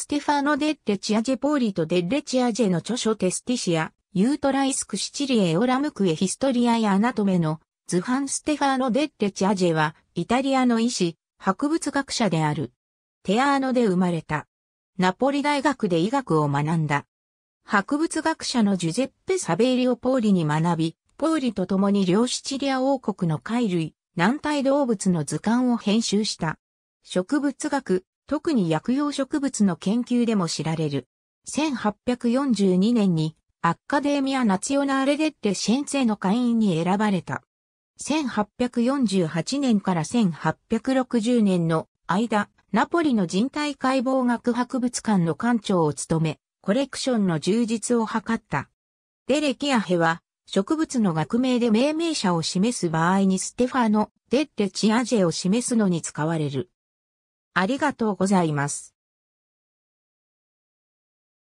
ステファノ・デッレ・チアジェ・ポーリとデッレ・チアジェの著書テスティシア、ユートライスク・シチリエ・オラムクエ・ヒストリアやアナトメのズハン・ステファーノ・デッレ・チアジェは、イタリアの医師、博物学者である。テアーノで生まれた。ナポリ大学で医学を学んだ。博物学者のジュゼッペ・サベーリオ・ポーリに学び、ポーリと共に両シチリア王国の貝類、軟体動物の図鑑を編集した。植物学、特に薬用植物の研究でも知られる。1842年にアッカデーミア・ナツヨオナーレ・デッテ・シェンツェの会員に選ばれた。1848年から1860年の間、ナポリの人体解剖学博物館の館長を務め、コレクションの充実を図った。デレキアヘは、植物の学名で命名者を示す場合にステファのデッテ・チアジェを示すのに使われる。ありがとうございます。